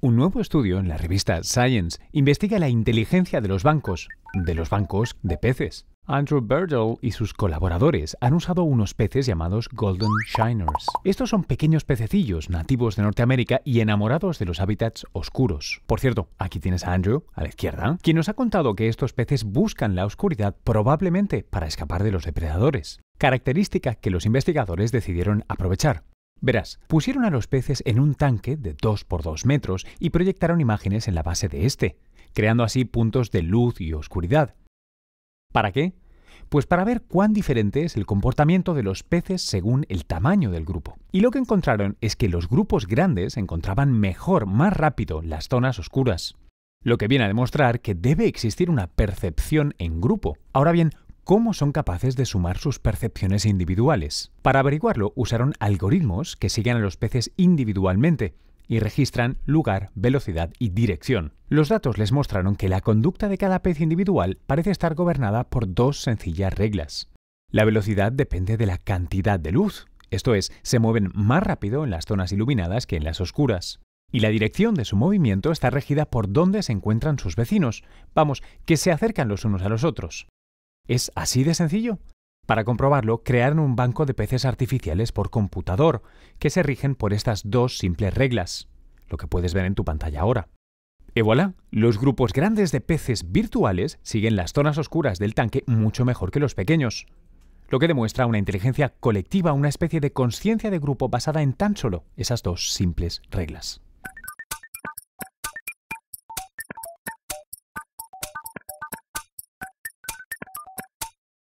Un nuevo estudio en la revista Science investiga la inteligencia de los bancos, de los bancos de peces. Andrew Burdell y sus colaboradores han usado unos peces llamados Golden Shiners. Estos son pequeños pececillos nativos de Norteamérica y enamorados de los hábitats oscuros. Por cierto, aquí tienes a Andrew, a la izquierda, quien nos ha contado que estos peces buscan la oscuridad probablemente para escapar de los depredadores característica que los investigadores decidieron aprovechar. Verás, pusieron a los peces en un tanque de 2 por 2 metros y proyectaron imágenes en la base de este, creando así puntos de luz y oscuridad. ¿Para qué? Pues para ver cuán diferente es el comportamiento de los peces según el tamaño del grupo. Y lo que encontraron es que los grupos grandes encontraban mejor, más rápido, las zonas oscuras. Lo que viene a demostrar que debe existir una percepción en grupo. Ahora bien, cómo son capaces de sumar sus percepciones individuales. Para averiguarlo usaron algoritmos que siguen a los peces individualmente y registran lugar, velocidad y dirección. Los datos les mostraron que la conducta de cada pez individual parece estar gobernada por dos sencillas reglas. La velocidad depende de la cantidad de luz, esto es, se mueven más rápido en las zonas iluminadas que en las oscuras. Y la dirección de su movimiento está regida por dónde se encuentran sus vecinos, vamos, que se acercan los unos a los otros. Es así de sencillo. Para comprobarlo, crearon un banco de peces artificiales por computador, que se rigen por estas dos simples reglas, lo que puedes ver en tu pantalla ahora. Y voilà, los grupos grandes de peces virtuales siguen las zonas oscuras del tanque mucho mejor que los pequeños, lo que demuestra una inteligencia colectiva, una especie de conciencia de grupo basada en tan solo esas dos simples reglas.